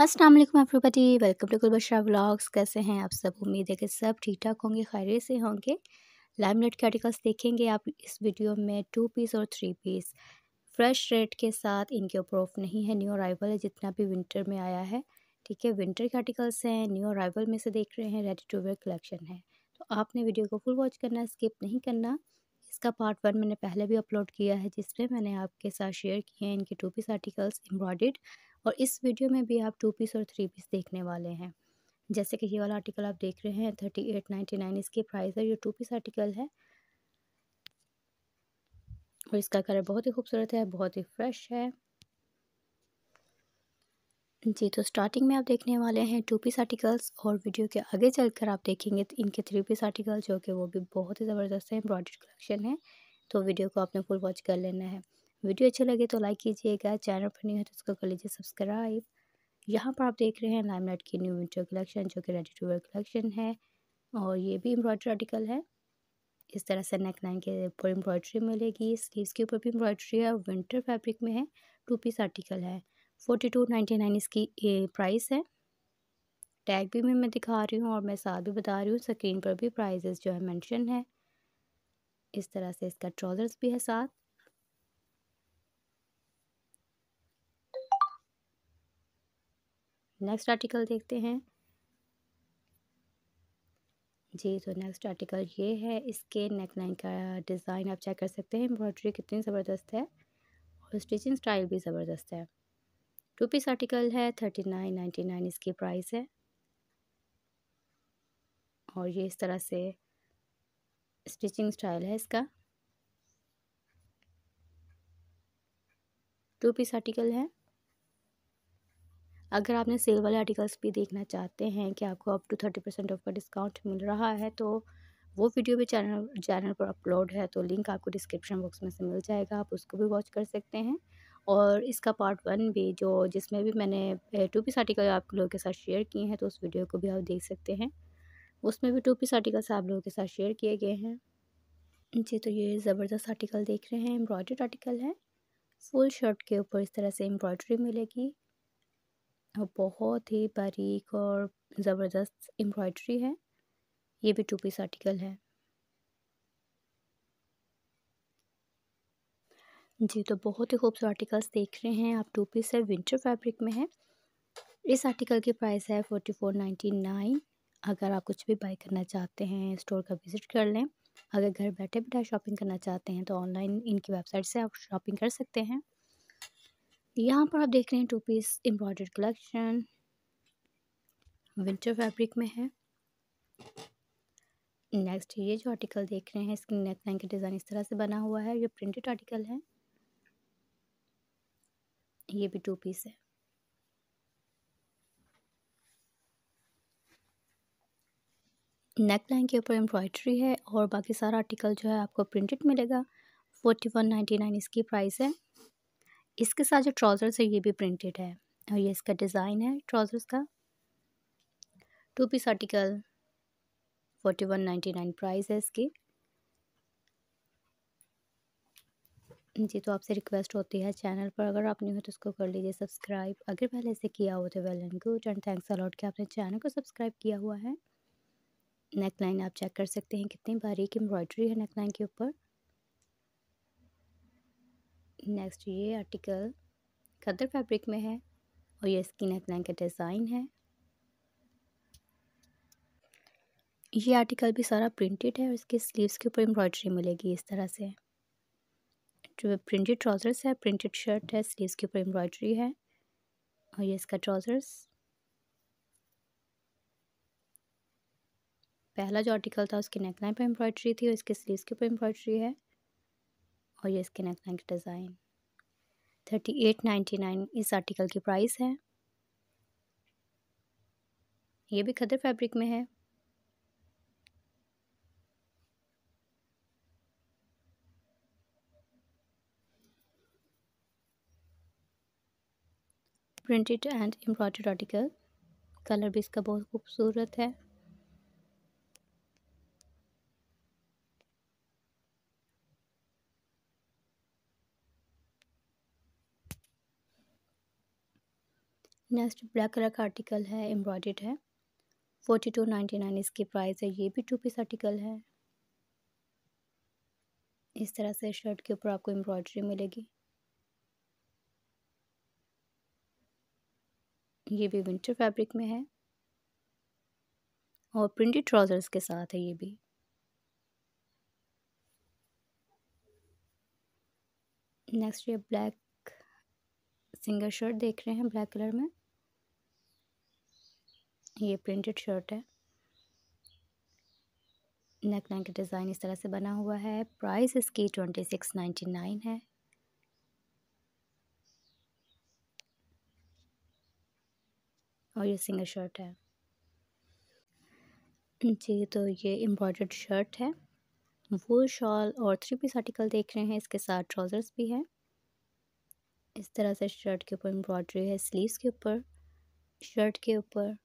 असलम वालेकुम welcome to गुलबशरा blogs कैसे हैं आप सब उम्मीद है कि सब ठीक ठाक होंगे खैर से होंगे लाइम लाइट के आर्टिकल्स देखेंगे आप इस वीडियो में टू पीस और थ्री पीस फ्रेश रेट के साथ इनके ऊपर ऑफ नहीं है न्यू अराइवल है जितना भी विंटर में आया है ठीक है विंटर के आर्टिकल्स हैं न्यू अराइवल में से देख रहे हैं रेडी टू वेयर कलेक्शन है तो आपने वीडियो को फुल वॉच करना स्किप नहीं करना इसका पार्ट वन मैंने पहले भी अपलोड किया है जिसमें मैंने आपके साथ शेयर किए हैं इनके टू पीस आर्टिकल्स एम्ब्रॉयड और इस वीडियो में भी आप टू पीस और थ्री पीस देखने वाले हैं जैसे कि ये वाला आर्टिकल आप देख रहे हैं थर्टी एट नाइन्टी नाइन इसके प्राइस है ये टू पीस आर्टिकल है और इसका कलर बहुत ही खूबसूरत है बहुत ही फ्रेश है जी तो स्टार्टिंग में आप देखने वाले हैं टू पीस आर्टिकल्स और वीडियो के आगे चलकर आप देखेंगे तो इनके थ्री पीस आर्टिकल जो कि वो भी बहुत ही ज़बरदस्त है एम्ब्रॉयडरी कलेक्शन है तो वीडियो को आपने फुल वॉच कर लेना है वीडियो अच्छा लगे तो लाइक कीजिएगा चैनल पर नहीं है तो उसको कर लीजिए सब्सक्राइब यहाँ पर आप देख रहे हैं लाइम की न्यू विंटर कलेक्शन जो कि रेडी टू वेयर कलेक्शन है और ये भी एम्ब्रॉयडरी आर्टिकल है इस तरह से नेक लाइन के ऊपर एम्ब्रॉयडरी मिलेगी स्लीव्स के ऊपर भी एम्ब्रॉयडरी है विंटर फैब्रिक में है टू पीस आर्टिकल है फोर्टी टू नाइन्टी नाइन इसकी प्राइस है टैग भी मैं दिखा रही हूँ और मैं साथ भी बता रही हूँ स्क्रीन पर भी प्राइजेस जो है मैंशन है इस तरह से इसका ट्राउज़र्स भी है साथ नेक्स्ट आर्टिकल देखते हैं जी तो नेक्स्ट आर्टिकल ये है इसके नेक लाइन का डिज़ाइन आप चेक कर सकते हैं एम्ब्रॉयड्री कितनी ज़बरदस्त है और स्टिचिंग स्टाइल भी ज़बरदस्त है टू पीस आर्टिकल है थर्टी नाइन नाइन्टी नाइन इसकी प्राइस है और ये इस तरह से स्टिचिंग स्टाइल है इसका टू पीस आर्टिकल है अगर आपने सेल वाले आर्टिकल्स भी देखना चाहते हैं कि आपको up to thirty percent off का डिस्काउंट मिल रहा है तो वो वीडियो भी चैनल चैनल पर अपलोड है तो लिंक आपको डिस्क्रिप्शन बॉक्स में से मिल जाएगा आप उसको भी वॉच कर सकते हैं और इसका पार्ट वन भी जो जिसमें भी मैंने टू पीस आर्टिकल आप लोगों के साथ शेयर किए हैं तो उस वीडियो को भी आप देख सकते हैं उसमें भी टू पीस आर्टिकल्स आप लोगों के साथ शेयर किए गए हैं जी तो ये ज़बरदस्त आर्टिकल देख रहे हैं एम्ब्रॉयड आर्टिकल है फुल शर्ट के ऊपर इस तरह से एम्ब्रॉयडरी मिलेगी बहुत ही बारीक और ज़बरदस्त एम्ब्रॉयडरी है ये भी टू पीस आर्टिकल है जी तो बहुत ही खूबसूरत आर्टिकल्स देख रहे हैं आप टू पीस है विंटर फैब्रिक में है इस आर्टिकल की प्राइस है फोर्टी फोर नाइन्टी नाइन अगर आप कुछ भी बाई करना चाहते हैं स्टोर का विज़िट कर लें अगर घर बैठे बैठे शॉपिंग करना चाहते हैं तो ऑनलाइन इनकी वेबसाइट से आप शॉपिंग कर सकते हैं यहाँ पर आप देख रहे हैं two piece embroidered collection winter fabric में है नेक्स्ट ये जो आर्टिकल देख रहे हैं इसकी नेक लाइन की डिज़ाइन इस तरह से बना हुआ है ये प्रिंटेड आर्टिकल है ये भी टू पीस है नेक लाइन के ऊपर एम्ब्रॉयडरी है और बाकी सारा आर्टिकल जो है आपको प्रिंटेड मिलेगा फोर्टी वन नाइन्टी नाइन इसकी प्राइस है इसके साथ जो ट्राउज़र्स है ये भी प्रिंटेड है और ये इसका डिज़ाइन है ट्राउज़र्स का two piece article forty one ninety nine price है इसकी जी तो आपसे रिक्वेस्ट होती है चैनल पर अगर आप नहीं हो तो उसको कर लीजिए सब्सक्राइब अगर पहले से किया हो तो well and good and thanks a lot कि आपने चैनल को सब्सक्राइब किया हुआ है नेक लाइन आप चेक कर सकते हैं कितनी बारीक एम्ब्रॉयडरी है नेक लाइन के ऊपर नेक्स्ट ये आर्टिकल खदर फैब्रिक में है और ये इसकी नेकलाइन का डिज़ाइन है ये आर्टिकल भी सारा प्रिंटेड है और इसके स्लीव्स के ऊपर एम्ब्रॉयडरी मिलेगी इस तरह से जो प्रिंटेड ट्राउज़र्स है प्रिंटेड शर्ट है स्लीव्स के ऊपर एम्ब्रॉयडरी है और ये इसका ट्राउज़र्स पहला जो आर्टिकल था उसकी नेकलाइन पर एम्ब्रॉयडरी थी और इसके स्लीव्स के ऊपर एम्ब्रॉयडरी है और ये इसके neck neck design thirty eight ninety nine इस आर्टिकल की प्राइस है ये भी खदर फैब्रिक में है printed and embroidered article colour भी इसका बहुत खूबसूरत है नेक्स्ट ब्लैक कलर का आर्टिकल है एम्ब्रॉयड है फोर्टी टू नाइन्टी नाइन इसकी प्राइस है ये भी टू पीस आर्टिकल है इस तरह से शर्ट के ऊपर आपको एम्ब्रॉयडरी मिलेगी ये भी विंटर फैब्रिक में है और प्रिंटेड ट्राउज़र्स के साथ है ये भी नेक्स्ट ये ब्लैक सिंगल शर्ट देख रहे हैं ब्लैक कलर में ये प्रिंटेड शर्ट है नेक लाइन का डिज़ाइन इस तरह से बना हुआ है प्राइस इसकी ट्वेंटी सिक्स नाइन्टी नाइन है और ये सिंगल शर्ट है जी तो ये एम्ब्रॉयडर्ड शर्ट है वो शॉल और थ्री पीस आर्टिकल देख रहे हैं इसके साथ ट्राउज़र्स भी है इस तरह से शर्ट के ऊपर एम्ब्रॉयडरी है स्लीव्स के ऊपर शर्ट के ऊपर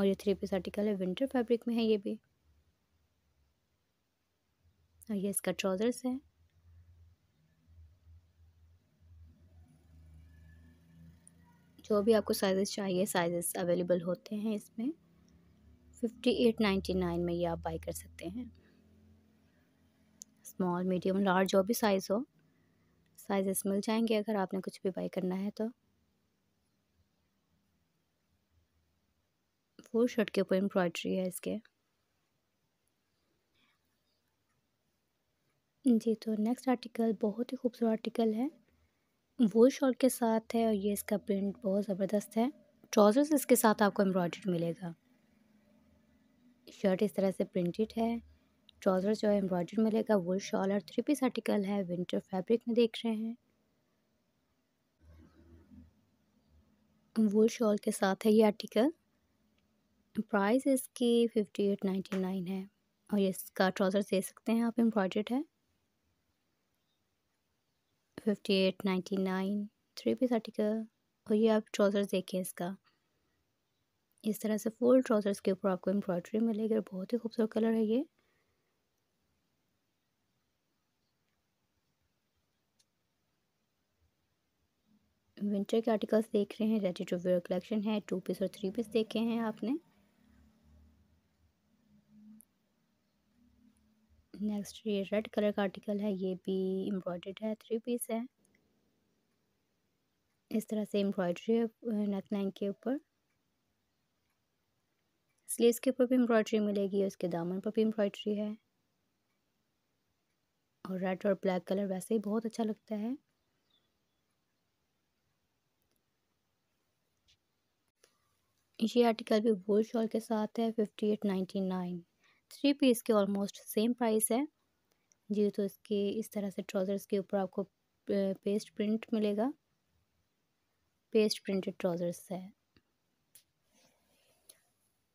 और ये थ्री पीस आर्टिकल है विंटर फैब्रिक में है ये भी और ये इसका ट्राउज़र्स है जो भी आपको साइजेस चाहिए साइजेस अवेलेबल होते हैं इसमें फिफ्टी एट नाइन्टी नाइन में ये आप बाई कर सकते हैं स्मॉल मीडियम लार्ज जो भी साइज़ हो साइजेस मिल जाएंगे अगर आपने कुछ भी बाई करना है तो फोर शर्ट के ऊपर एम्ब्रॉयड्री है इसके जी तो नेक्स्ट आर्टिकल बहुत ही खूबसूरत आर्टिकल है वो शॉल के साथ है और ये इसका प्रिंट बहुत ज़बरदस्त है ट्राउज़र्स इसके साथ आपको एम्ब्रॉयड मिलेगा शर्ट इस तरह से प्रिंटेड है ट्राउज़र्स जो है एम्ब्रॉयड मिलेगा वो शॉल और थ्री पीस आर्टिकल है विंटर फैब्रिक में देख रहे हैं वो शॉल के साथ है ये आर्टिकल प्राइस इसकी फिफ्टी एट नाइन्टी नाइन है और ये इसका ट्राउज़र दे सकते हैं आप एम्ब्रॉयड है fifty eight ninety nine three piece article और ये आप ट्राउज़र देखिए इसका इस तरह से फुल ट्राउज़र्स के ऊपर आपको एम्ब्रॉयड्री मिलेगी और बहुत ही खूबसूरत कलर है ये विंटर के आर्टिकल्स देख रहे हैं रेडी टू वेयर कलेक्शन है टू पीस और थ्री पीस देखे हैं आपने नेक्स्ट ये रेड कलर का आर्टिकल है ये भी एम्ब्रॉयड है थ्री पीस है इस तरह से एम्ब्रॉयड्री है नेक लाइन के ऊपर स्लीव्स के ऊपर भी एम्ब्रॉयड्री मिलेगी उसके दामन पर भी एम्ब्रॉयड्री है और रेड और ब्लैक कलर वैसे ही बहुत अच्छा लगता है ये आर्टिकल भी वो शॉल के साथ है fifty eight ninety nine three piece के ऑलमोस्ट सेम प्राइस है जी तो इसके इस तरह से ट्राउज़र्स के ऊपर आपको पेस्ट प्रिंट मिलेगा पेस्ट प्रिंटेड ट्राउज़र्स है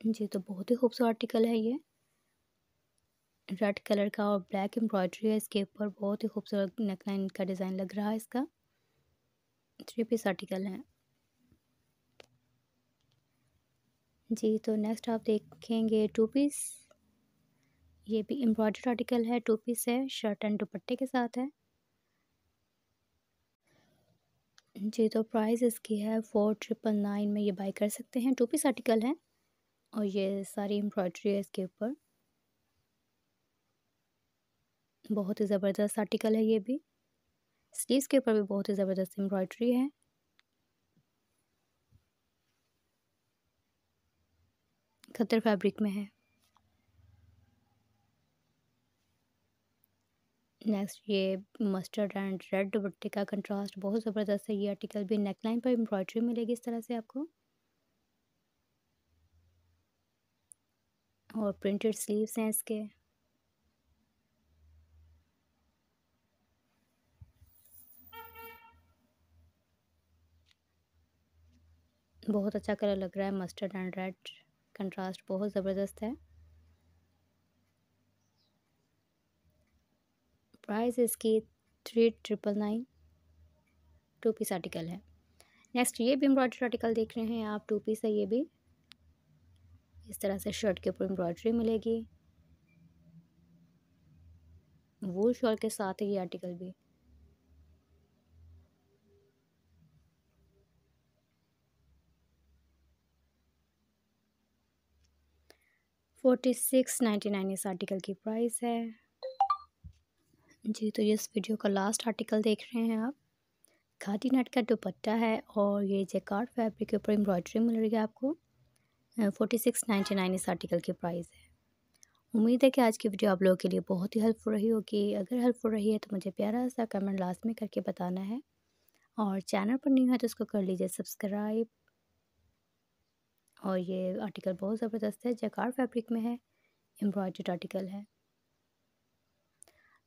जी तो बहुत ही खूबसूरत आर्टिकल है ये रेड कलर का और ब्लैक एम्ब्रॉयडरी है इसके ऊपर बहुत ही खूबसूरत नेकलाइन का डिज़ाइन लग रहा है इसका थ्री पीस आर्टिकल है जी तो नेक्स्ट आप देखेंगे टू पीस ये भी एम्ब्रॉयडर्ड आर्टिकल है टू पीस है शर्ट एंड दुपट्टे के साथ है जी तो प्राइस इसकी है फोर ट्रिपल नाइन में ये बाई कर सकते हैं टू पीस आर्टिकल है और ये सारी एम्ब्रॉयडरी है इसके ऊपर बहुत ही ज़बरदस्त आर्टिकल है ये भी स्लीव्स के ऊपर भी बहुत ही ज़बरदस्त एम्ब्रॉयडरी है खतर फैब्रिक में है नेक्स्ट ये मस्टर्ड एंड रेड दुपट्टे का कंट्रास्ट बहुत ज़बरदस्त है ये आर्टिकल भी नेकलाइन पर एम्ब्रॉयडरी मिलेगी इस तरह से आपको और प्रिंटेड स्लीव्स हैं इसके बहुत अच्छा कलर लग रहा है मस्टर्ड एंड रेड कंट्रास्ट बहुत ज़बरदस्त है प्राइस इसकी three triple nine two piece article है नेक्स्ट ये भी एम्ब्रॉयड्री आर्टिकल देख रहे हैं आप टू पीस है ये भी इस तरह से शर्ट के ऊपर एम्ब्रॉयड्री मिलेगी वो शॉल के साथ है ये आर्टिकल भी फोर्टी सिक्स नाइन्टी नाइन इस आर्टिकल की प्राइस है जी तो ये इस वीडियो का लास्ट आर्टिकल देख रहे हैं आप घाटी नट का दुपट्टा है और ये जेकार्ड फैब्रिक के ऊपर एम्ब्रॉयडरी मिल रही है आपको फोर्टी सिक्स नाइन्टी नाइन इस आर्टिकल की प्राइस है उम्मीद है कि आज की वीडियो आप लोगों के लिए बहुत ही हेल्पफुल रही होगी अगर हेल्पफुल रही है तो मुझे प्यारा सा कमेंट लास्ट में करके बताना है और चैनल पर न्यू है तो उसको कर लीजिए सब्सक्राइब और ये आर्टिकल बहुत ज़बरदस्त है जैकार फैब्रिक में है एम्ब्रॉयड आर्टिकल है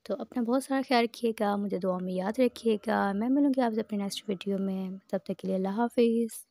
तो अपना बहुत सारा ख्याल रखिएगा मुझे दुआ में याद रखिएगा मैं मिलूँगी आपसे अपने नेक्स्ट वीडियो में तब तक के लिए अल्लाह हाफिज़